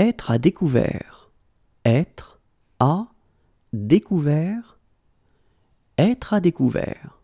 Être à découvert. Être à découvert. Être à découvert.